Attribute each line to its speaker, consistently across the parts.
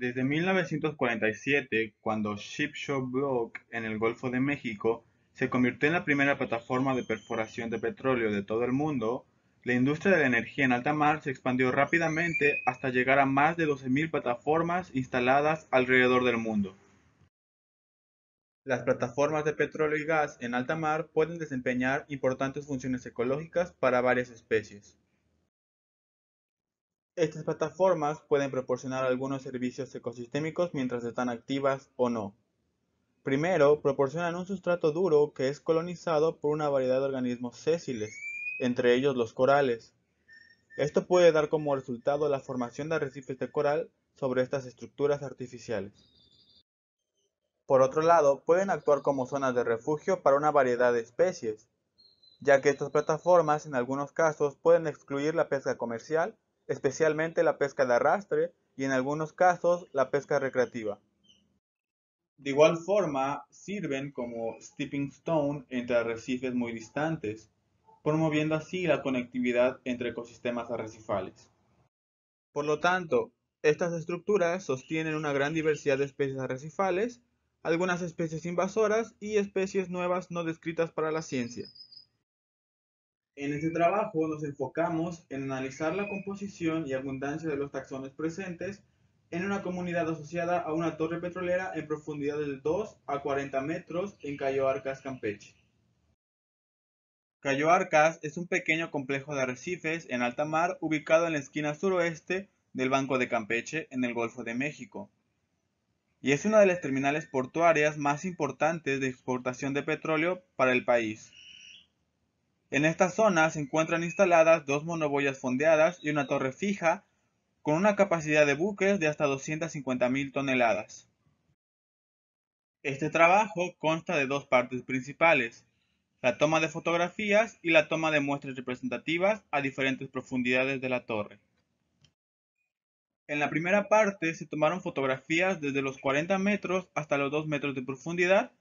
Speaker 1: Desde 1947, cuando Shipshaw Block en el Golfo de México se convirtió en la primera plataforma de perforación de petróleo de todo el mundo, la industria de la energía en alta mar se expandió rápidamente hasta llegar a más de 12.000 plataformas instaladas alrededor del mundo. Las plataformas de petróleo y gas en alta mar pueden desempeñar importantes funciones ecológicas para varias especies. Estas plataformas pueden proporcionar algunos servicios ecosistémicos mientras están activas o no. Primero, proporcionan un sustrato duro que es colonizado por una variedad de organismos sésiles, entre ellos los corales. Esto puede dar como resultado la formación de arrecifes de coral sobre estas estructuras artificiales. Por otro lado, pueden actuar como zonas de refugio para una variedad de especies, ya que estas plataformas en algunos casos pueden excluir la pesca comercial especialmente la pesca de arrastre y en algunos casos la pesca recreativa. De igual forma, sirven como stepping stone entre arrecifes muy distantes, promoviendo así la conectividad entre ecosistemas arrecifales. Por lo tanto, estas estructuras sostienen una gran diversidad de especies arrecifales, algunas especies invasoras y especies nuevas no descritas para la ciencia. En este trabajo nos enfocamos en analizar la composición y abundancia de los taxones presentes en una comunidad asociada a una torre petrolera en profundidad de 2 a 40 metros en Cayo Arcas, Campeche. Cayo Arcas es un pequeño complejo de arrecifes en alta mar ubicado en la esquina suroeste del Banco de Campeche en el Golfo de México y es una de las terminales portuarias más importantes de exportación de petróleo para el país. En esta zona se encuentran instaladas dos monoboyas fondeadas y una torre fija con una capacidad de buques de hasta 250.000 toneladas. Este trabajo consta de dos partes principales, la toma de fotografías y la toma de muestras representativas a diferentes profundidades de la torre. En la primera parte se tomaron fotografías desde los 40 metros hasta los 2 metros de profundidad.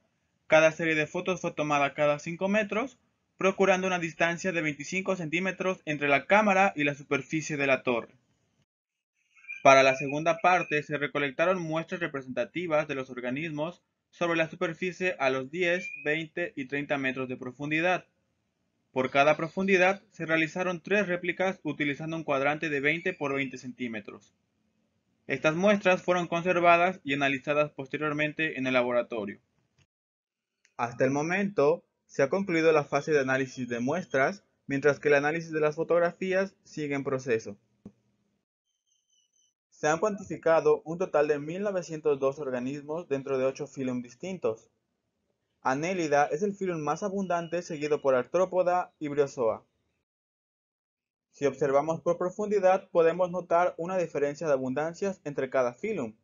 Speaker 1: Cada serie de fotos fue tomada cada 5 metros procurando una distancia de 25 centímetros entre la cámara y la superficie de la torre. Para la segunda parte se recolectaron muestras representativas de los organismos sobre la superficie a los 10, 20 y 30 metros de profundidad. Por cada profundidad se realizaron tres réplicas utilizando un cuadrante de 20 por 20 centímetros. Estas muestras fueron conservadas y analizadas posteriormente en el laboratorio. Hasta el momento, se ha concluido la fase de análisis de muestras, mientras que el análisis de las fotografías sigue en proceso. Se han cuantificado un total de 1.902 organismos dentro de 8 filum distintos. Anélida es el filum más abundante seguido por Artrópoda y Briozoa. Si observamos por profundidad podemos notar una diferencia de abundancias entre cada filum.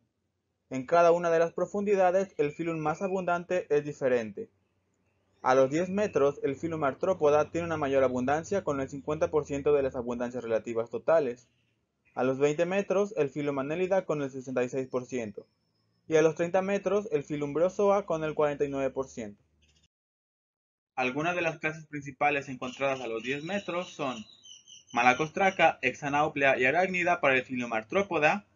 Speaker 1: En cada una de las profundidades el filum más abundante es diferente. A los 10 metros, el filum artrópoda tiene una mayor abundancia con el 50% de las abundancias relativas totales. A los 20 metros, el filum anélida con el 66%. Y a los 30 metros, el filum briozoa con el 49%. Algunas de las clases principales encontradas a los 10 metros son Malacostraca, Hexanauplea y Arácnida para el filum artrópoda,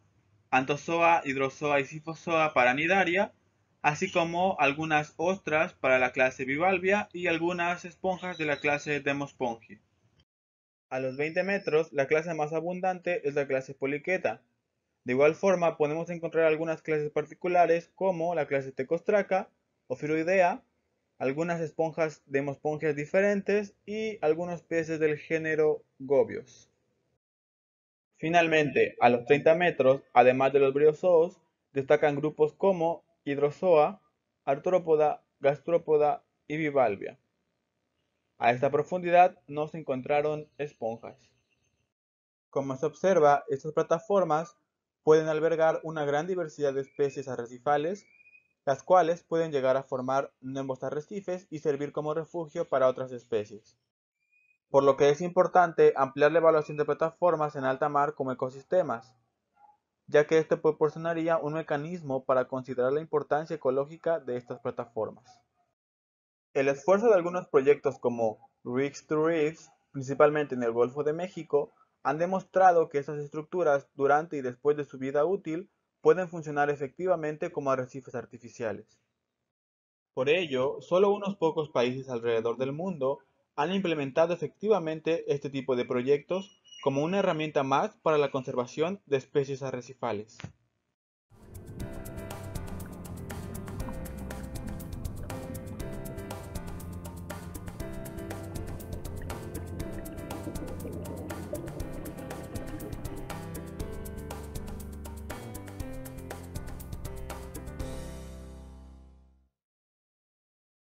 Speaker 1: Antozoa, Hidrozoa y Sifozoa para Nidaria, así como algunas ostras para la clase bivalvia y algunas esponjas de la clase demospongi. A los 20 metros, la clase más abundante es la clase poliqueta. De igual forma, podemos encontrar algunas clases particulares como la clase tecostraca, Firoidea, algunas esponjas demospongias diferentes y algunos peces del género gobios. Finalmente, a los 30 metros, además de los briozoos, destacan grupos como hidrozoa, artrópoda, gastrópoda y bivalvia. A esta profundidad no se encontraron esponjas. Como se observa, estas plataformas pueden albergar una gran diversidad de especies arrecifales, las cuales pueden llegar a formar nuevos arrecifes y servir como refugio para otras especies. Por lo que es importante ampliar la evaluación de plataformas en alta mar como ecosistemas, ya que este proporcionaría un mecanismo para considerar la importancia ecológica de estas plataformas. El esfuerzo de algunos proyectos como Rigs to Rigs, principalmente en el Golfo de México, han demostrado que estas estructuras, durante y después de su vida útil, pueden funcionar efectivamente como arrecifes artificiales. Por ello, solo unos pocos países alrededor del mundo han implementado efectivamente este tipo de proyectos como una herramienta más para la conservación de especies arrecifales.